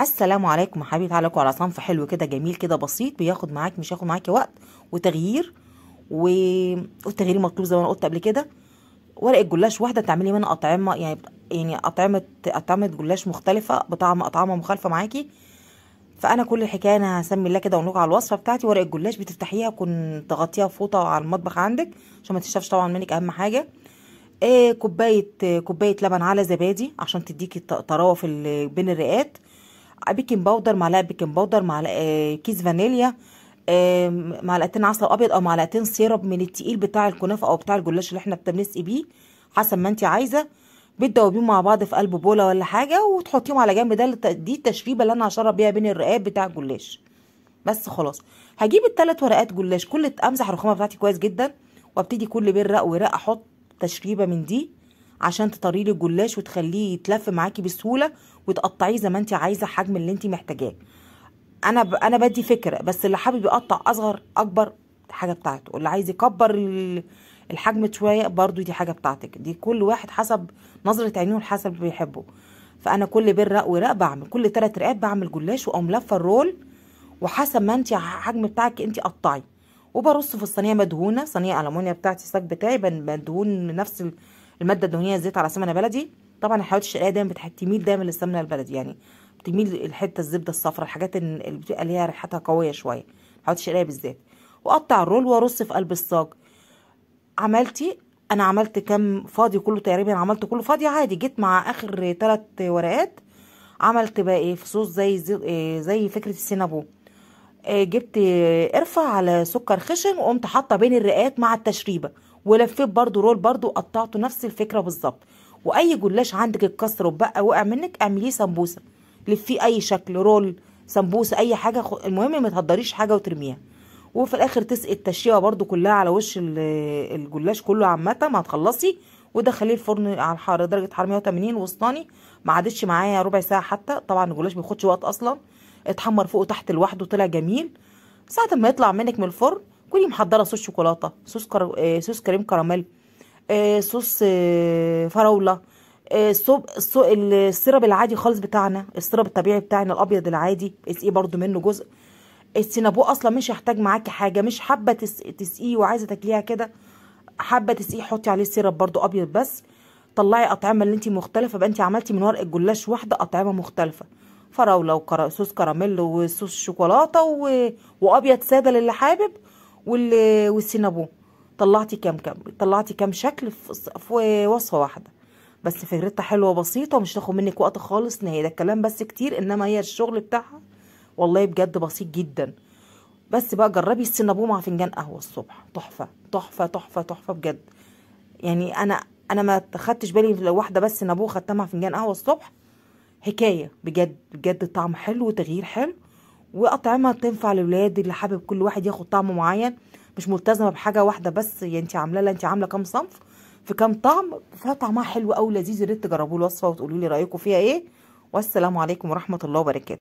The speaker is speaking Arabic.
السلام عليكم حبيبي تعالى على صنف حلو كده جميل كده بسيط بياخد معاك مش هياخد معاك وقت وتغيير و... والتغيير مطلوب زي ما انا قلت قبل كده ورقه جلاش واحده تعملي منها اطعمه يعني يعني اطعمه اطعمه جلاش مختلفه بطعم اطعمه مخالفه معاكي فانا كل الحكايه انا هسمي الله كده ونقع على الوصفه بتاعتي ورقه جلاش بتفتحيها كن تغطيها فوطه على المطبخ عندك عشان ما تشافش طبعا منك اهم حاجه إيه كوبايه كوبايه لبن على زبادي عشان تديكي طراوه في بين الرئات بيكنج باودر معلقه بيكنج باودر معلقه كيس فانيليا آه، معلقتين عسل ابيض او معلقتين سيرب من التقيل بتاع الكنافه او بتاع الجلاش اللي احنا بنسقي بيه حسب ما انت عايزه بتدوبيهم مع بعض في قلب بوله ولا حاجه وتحطيهم على جنب ده دي التشريبه اللي انا هشرب بيها بين الرقاب بتاع الجلاش بس خلاص هجيب الثلاث ورقات جلاش كل امسح الرخامه بتاعتي كويس جدا وابتدي كل بين رق ورق احط تشريبه من دي عشان تطريه الجلاش وتخليه يتلف معاكي بسهوله وتقطعيه زي ما انت عايزه الحجم اللي انت محتاجاه انا ب... انا بدي فكره بس اللي حابب يقطع اصغر اكبر حاجه بتاعته واللي عايز يكبر الحجم شويه برضو دي حاجه بتاعتك دي كل واحد حسب نظره عينيه وحسب بيحبه فانا كل بين رق ورق بعمل كل ثلاث رقاب بعمل جلاش واقوم لفه الرول وحسب ما انت حجم بتاعك انت قطعي وبرص في الصينيه مدهونه صينيه الومنيا بتاعتي الصاج بتاعي مدهون نفس الماده الدهنيه الزيت على سمنه بلدي طبعا الحلويات الشرقيه دايما بتميل دايما للسمنه البلدي يعني بتميل الحته الزبده الصفراء الحاجات اللي بتبقى ليها ريحتها قويه شويه الحلويات الشرقيه بالذات واقطع الرول وارص في قلب الصاج عملتي انا عملت كام فاضي كله تقريبا عملت كله فاضي عادي جيت مع اخر تلات ورقات عملت بقى ايه فصوص زي زي, إيه، زي فكره السينابو إيه، جبت إيه، قرفه على سكر خشن وقمت حاطه بين الرقات مع التشريبه ولفيت برضو رول برضو قطعته نفس الفكره بالظبط واي جلاش عندك اتكسر وبقى وقع منك اعمليه سمبوسه لفيه اي شكل رول سمبوسه اي حاجه المهم ما تهدريش حاجه وترميها وفي الاخر تسقي التشيبه برضو كلها على وش الجلاش كله عامه ما هتخلصي ودخليه الفرن على الحارة درجه حراره 180 وسطاني ما عادتش معايا ربع ساعه حتى طبعا الجلاش ما بياخدش وقت اصلا اتحمر فوق وتحت لوحده طلع جميل ساعه ما يطلع منك من الفرن كلي محضره صوص شوكولاته صوص كر... آه، صوص كريم كراميل آه، صوص آه، فراوله الصوب الصو... السيرب العادي خالص بتاعنا السيرب الطبيعي بتاعنا الابيض العادي اسقي برده منه جزء السينابو اصلا مش هيحتاج معاكي حاجه مش حابه تس... تسقيه وعايزه تاكليها كده حابه تسقيه حطي عليه السيرب برده ابيض بس طلعي اطعمه اللي انت مختلفه بقى انت عملتي من ورق الجلاش واحده اطعمه مختلفه فراوله وصوص كراميل وصوص شوكولاته و... وابيض ساده للي حابب والسينابو طلعتي كام كام طلعتي كام شكل في وصفه واحده بس فكرتها حلوه بسيطه ومش تاخد منك وقت خالص هي ده الكلام بس كتير انما هي الشغل بتاعها والله بجد بسيط جدا بس بقى جربي السينابو مع فنجان قهوه الصبح تحفه تحفه تحفه تحفه بجد يعني انا انا ما خدتش بالي لو واحده بس سينابون خدتها مع فنجان قهوه الصبح حكايه بجد بجد طعم حلو وتغيير حلو واطعمه تنفع للولاد اللي حابب كل واحد ياخد طعم معين مش ملتزمه بحاجه واحده بس يعني انت عامله لها انت عامله كام صنف في كام طعم فطعمها حلو قوي لذيذ يا ريت تجربوا الوصفه وتقولوا لي رايكم فيها ايه والسلام عليكم ورحمه الله وبركاته